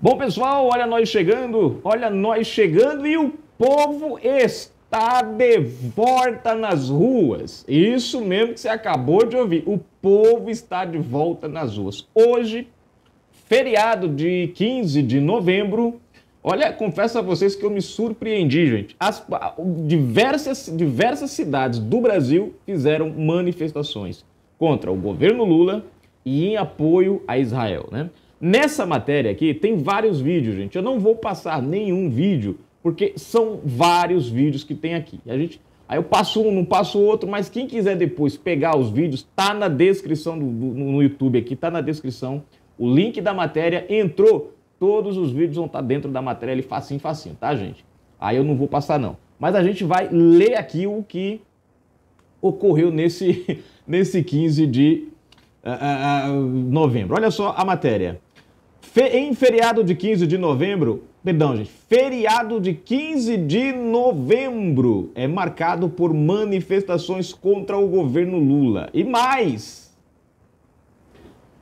Bom, pessoal, olha nós chegando, olha nós chegando e o povo está de volta nas ruas. Isso mesmo que você acabou de ouvir. O povo está de volta nas ruas. Hoje, feriado de 15 de novembro. Olha, confesso a vocês que eu me surpreendi, gente. As, diversas, diversas cidades do Brasil fizeram manifestações contra o governo Lula e em apoio a Israel, né? Nessa matéria aqui tem vários vídeos, gente. Eu não vou passar nenhum vídeo, porque são vários vídeos que tem aqui. A gente, aí eu passo um, não passo outro, mas quem quiser depois pegar os vídeos, tá na descrição do, do, no YouTube aqui, tá na descrição. O link da matéria entrou, todos os vídeos vão estar tá dentro da matéria ali facinho, facinho, tá, gente? Aí eu não vou passar não. Mas a gente vai ler aqui o que ocorreu nesse, nesse 15 de uh, uh, novembro. Olha só a matéria. Fe em feriado de 15 de novembro, perdão, gente, feriado de 15 de novembro é marcado por manifestações contra o governo Lula. E mais,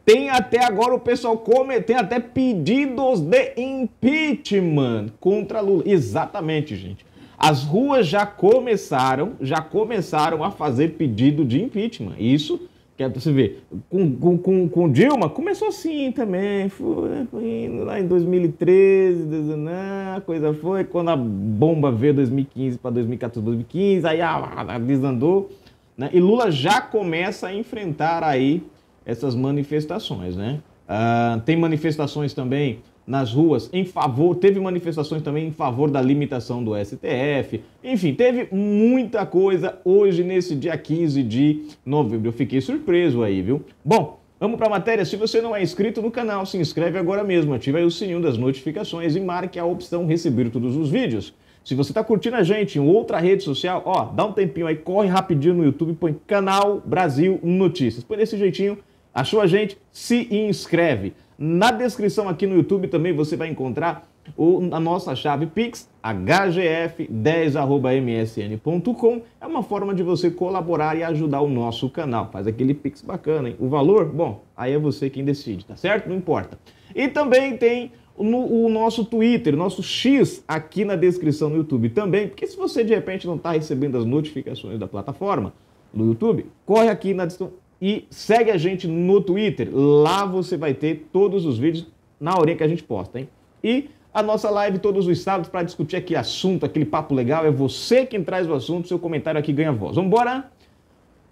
tem até agora o pessoal cometendo até pedidos de impeachment contra Lula. Exatamente, gente. As ruas já começaram, já começaram a fazer pedido de impeachment. Isso Quer é, você ver, com, com, com, com Dilma começou assim também, foi, foi lá em 2013, né, a coisa foi, quando a bomba veio 2015 para 2014, 2015, aí a, desandou, né? E Lula já começa a enfrentar aí essas manifestações, né? Ah, tem manifestações também nas ruas em favor, teve manifestações também em favor da limitação do STF. Enfim, teve muita coisa hoje nesse dia 15 de novembro. Eu fiquei surpreso aí, viu? Bom, vamos para a matéria. Se você não é inscrito no canal, se inscreve agora mesmo, ative aí o sininho das notificações e marque a opção receber todos os vídeos. Se você está curtindo a gente em outra rede social, ó, dá um tempinho aí, corre rapidinho no YouTube, põe canal Brasil Notícias. Põe desse jeitinho, achou a gente, se inscreve. Na descrição aqui no YouTube também você vai encontrar o, a nossa chave Pix, hgf10.msn.com. É uma forma de você colaborar e ajudar o nosso canal. Faz aquele Pix bacana, hein? O valor, bom, aí é você quem decide, tá certo? Não importa. E também tem no, o nosso Twitter, nosso X aqui na descrição no YouTube também, porque se você de repente não está recebendo as notificações da plataforma no YouTube, corre aqui na descrição e segue a gente no Twitter. Lá você vai ter todos os vídeos na orelha que a gente posta, hein? E a nossa live todos os sábados para discutir aquele assunto, aquele papo legal. É você quem traz o assunto, seu comentário aqui ganha voz. Vamos embora?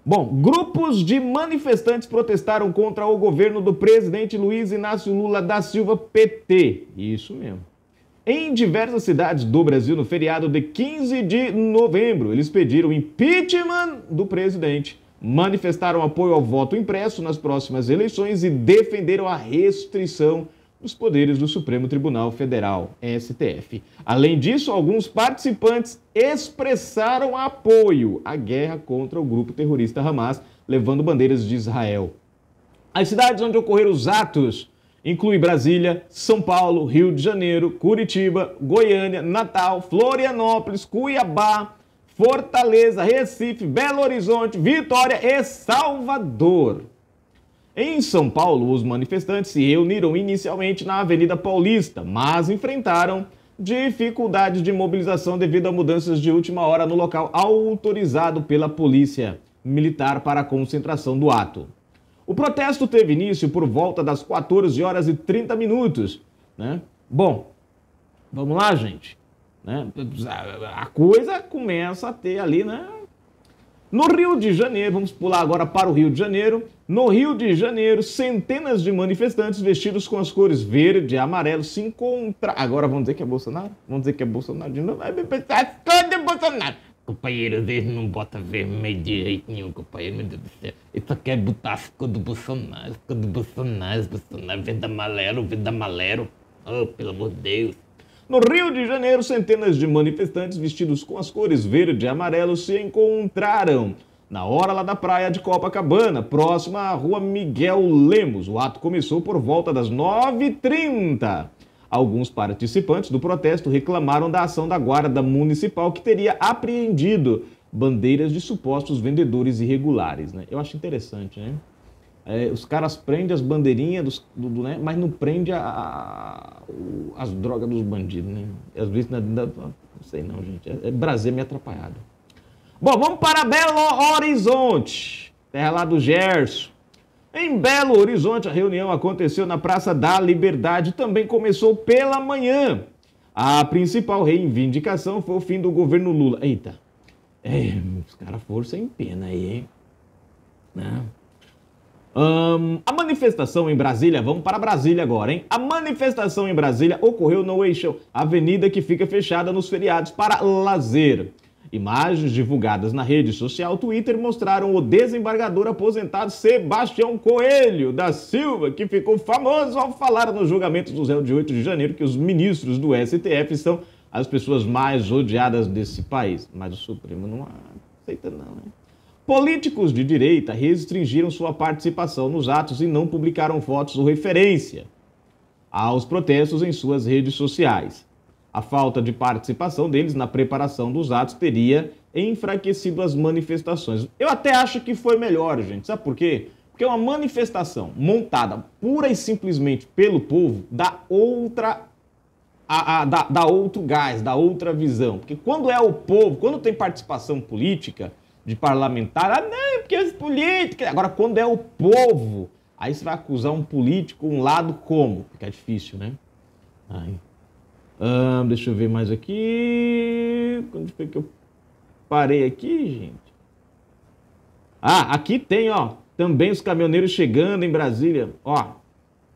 Bom, grupos de manifestantes protestaram contra o governo do presidente Luiz Inácio Lula da Silva, PT. Isso mesmo. Em diversas cidades do Brasil, no feriado de 15 de novembro, eles pediram impeachment do presidente manifestaram apoio ao voto impresso nas próximas eleições e defenderam a restrição dos poderes do Supremo Tribunal Federal, STF. Além disso, alguns participantes expressaram apoio à guerra contra o grupo terrorista Hamas, levando bandeiras de Israel. As cidades onde ocorreram os atos incluem Brasília, São Paulo, Rio de Janeiro, Curitiba, Goiânia, Natal, Florianópolis, Cuiabá, Fortaleza, Recife, Belo Horizonte, Vitória e Salvador. Em São Paulo, os manifestantes se reuniram inicialmente na Avenida Paulista, mas enfrentaram dificuldades de mobilização devido a mudanças de última hora no local autorizado pela polícia militar para a concentração do ato. O protesto teve início por volta das 14 horas e 30 minutos. Né? Bom, vamos lá, gente. Né? A coisa começa a ter ali, né? No Rio de Janeiro, vamos pular agora para o Rio de Janeiro. No Rio de Janeiro, centenas de manifestantes vestidos com as cores verde e amarelo se encontraram. Agora vamos dizer que é Bolsonaro? Vamos dizer que é Bolsonaro de novo? Vai pensar todo Bolsonaro. Companheiro, às não bota vermelho direito nenhum, companheiro, meu Deus do céu. Ele só quer botar as cores do Bolsonaro, as cores do Bolsonaro, Bolsonaro, verde malero, verde Malero Oh, pelo amor de Deus. No Rio de Janeiro, centenas de manifestantes vestidos com as cores verde e amarelo se encontraram na hora lá da praia de Copacabana, próxima à rua Miguel Lemos. O ato começou por volta das 9h30. Alguns participantes do protesto reclamaram da ação da Guarda Municipal, que teria apreendido bandeiras de supostos vendedores irregulares. Né? Eu acho interessante, né? É, os caras prendem as bandeirinhas, dos, do, do, né? mas não prende a, a, as drogas dos bandidos, né? Às vezes ainda, é, é, não sei não, gente. É, é Brasil é me atrapalhado. Bom, vamos para Belo Horizonte, terra lá do Gerson. Em Belo Horizonte, a reunião aconteceu na Praça da Liberdade, também começou pela manhã. A principal reivindicação foi o fim do governo Lula. Eita, é, os caras foram sem pena aí, hein? Não a manifestação em Brasília, vamos para Brasília agora, hein? A manifestação em Brasília ocorreu no Eixão, avenida que fica fechada nos feriados para lazer. Imagens divulgadas na rede social Twitter mostraram o desembargador aposentado Sebastião Coelho da Silva, que ficou famoso ao falar no julgamento do 08 de 8 de janeiro que os ministros do STF são as pessoas mais odiadas desse país. Mas o Supremo não aceita não, né? Políticos de direita restringiram sua participação nos atos e não publicaram fotos ou referência aos protestos em suas redes sociais. A falta de participação deles na preparação dos atos teria enfraquecido as manifestações. Eu até acho que foi melhor, gente. Sabe por quê? Porque é uma manifestação montada pura e simplesmente pelo povo dá outra. A, a, dá, dá outro gás, dá outra visão. Porque quando é o povo, quando tem participação política, de parlamentar. Ah, não, porque os políticos. Agora, quando é o povo, aí você vai acusar um político, um lado como? Fica é difícil, né? Aí. deixa eu ver mais aqui. Quando foi que eu parei aqui, gente? Ah, aqui tem, ó. Também os caminhoneiros chegando em Brasília. Ó,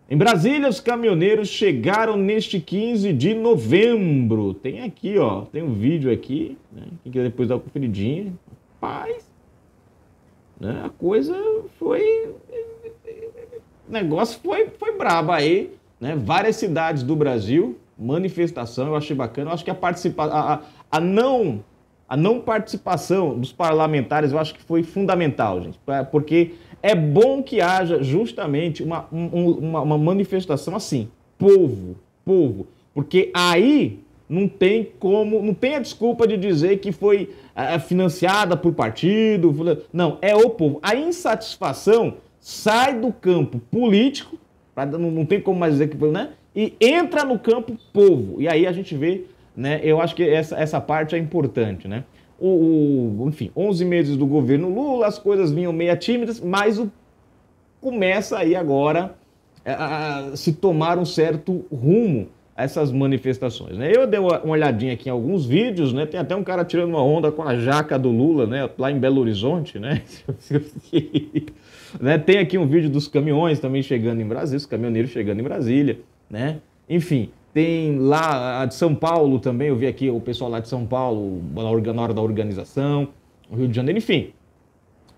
em Brasília, os caminhoneiros chegaram neste 15 de novembro. Tem aqui, ó, tem um vídeo aqui, né? Quem quiser depois dar uma conferidinha rapaz, né, a coisa foi. O negócio foi, foi brabo aí, né? Várias cidades do Brasil, manifestação, eu achei bacana. Eu acho que a participação. A, a não a não participação dos parlamentares eu acho que foi fundamental, gente, porque é bom que haja justamente uma, um, uma, uma, manifestação assim, povo, povo, porque aí não tem como, não tem a desculpa de dizer que foi é, é financiada por partido. Não, é o povo. A insatisfação sai do campo político, pra, não, não tem como mais dizer que foi, né? E entra no campo povo. E aí a gente vê, né? Eu acho que essa, essa parte é importante, né? O, o enfim, 11 meses do governo Lula, as coisas vinham meia tímidas, mas o, começa aí agora é, a, a se tomar um certo rumo essas manifestações. Né? Eu dei uma olhadinha aqui em alguns vídeos, né? tem até um cara tirando uma onda com a jaca do Lula né? lá em Belo Horizonte. Né? né? Tem aqui um vídeo dos caminhões também chegando em Brasília, os caminhoneiros chegando em Brasília. Né? Enfim, tem lá a de São Paulo também, eu vi aqui o pessoal lá de São Paulo, na hora da organização, Rio de Janeiro, enfim.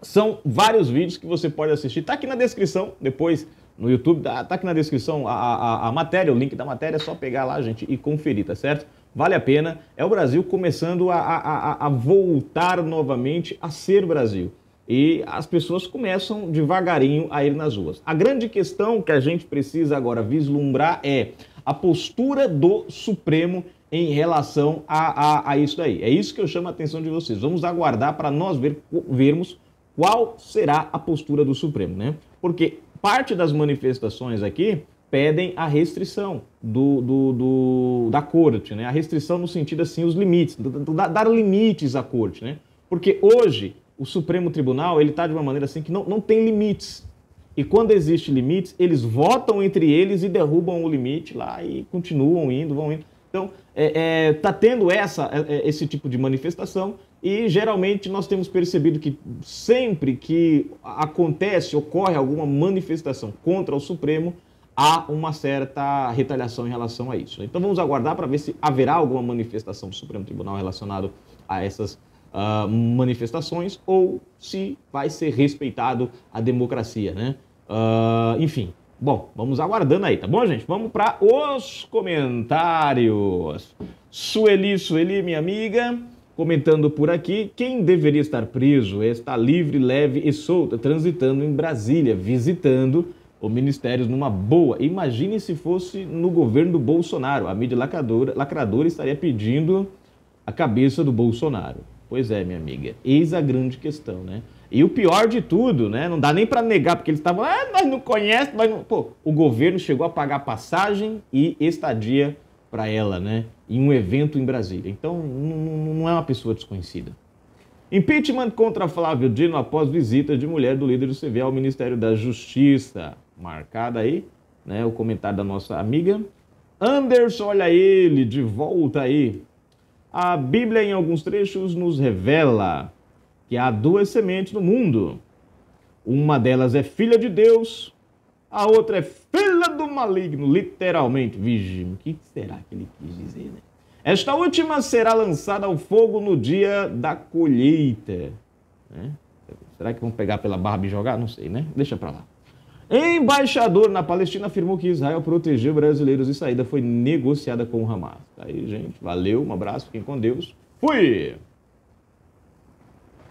São vários vídeos que você pode assistir. Tá aqui na descrição, depois no YouTube. Tá, tá aqui na descrição a, a, a, matéria, o link da matéria, é só pegar lá, gente, e conferir, tá certo? Vale a pena. É o Brasil começando a, a, a voltar novamente a ser Brasil. E as pessoas começam devagarinho a ir nas ruas. A grande questão que a gente precisa agora vislumbrar é a postura do Supremo em relação a, a, a isso daí. É isso que eu chamo a atenção de vocês. Vamos aguardar para nós ver, vermos qual será a postura do Supremo, né? Porque Parte das manifestações aqui pedem a restrição do, do, do, da corte, né? a restrição no sentido assim, os limites, dar limites à corte. Né? Porque hoje o Supremo Tribunal ele está de uma maneira assim que não, não tem limites. E quando existe limites, eles votam entre eles e derrubam o limite lá e continuam indo, vão indo. Então, está é, é, tá tendo essa, é, é, esse tipo de manifestação e geralmente nós temos percebido que sempre que acontece, ocorre alguma manifestação contra o Supremo, há uma certa retaliação em relação a isso. Então vamos aguardar para ver se haverá alguma manifestação do Supremo Tribunal relacionado a essas uh, manifestações ou se vai ser respeitado a democracia, né? Uh, enfim, Bom, vamos aguardando aí, tá bom, gente? Vamos para os comentários. Sueli, Sueli, minha amiga, comentando por aqui, quem deveria estar preso está livre, leve e solta, transitando em Brasília, visitando o ministério numa boa. Imagine se fosse no governo do Bolsonaro. A mídia lacradora, lacradora estaria pedindo a cabeça do Bolsonaro. Pois é, minha amiga. Eis a grande questão, né? E o pior de tudo, né? Não dá nem para negar, porque eles estavam, ah, nós não conhecemos, mas não... Pô, o governo chegou a pagar passagem e estadia para ela, né? Em um evento em Brasília. Então, não é uma pessoa desconhecida. Impeachment contra Flávio Dino após visita de mulher do líder do CV ao Ministério da Justiça. Marcada aí, né? O comentário da nossa amiga. Anderson, olha ele, de volta aí. A Bíblia, em alguns trechos, nos revela que há duas sementes no mundo. Uma delas é filha de Deus, a outra é filha do maligno, literalmente. Vigime, o que será que ele quis dizer, né? Esta última será lançada ao fogo no dia da colheita. Né? Será que vão pegar pela barba e jogar? Não sei, né? Deixa para lá. Embaixador na Palestina afirmou que Israel protegeu brasileiros e saída foi negociada com o Hamas. Aí, gente, valeu, um abraço, fiquem com Deus. Fui!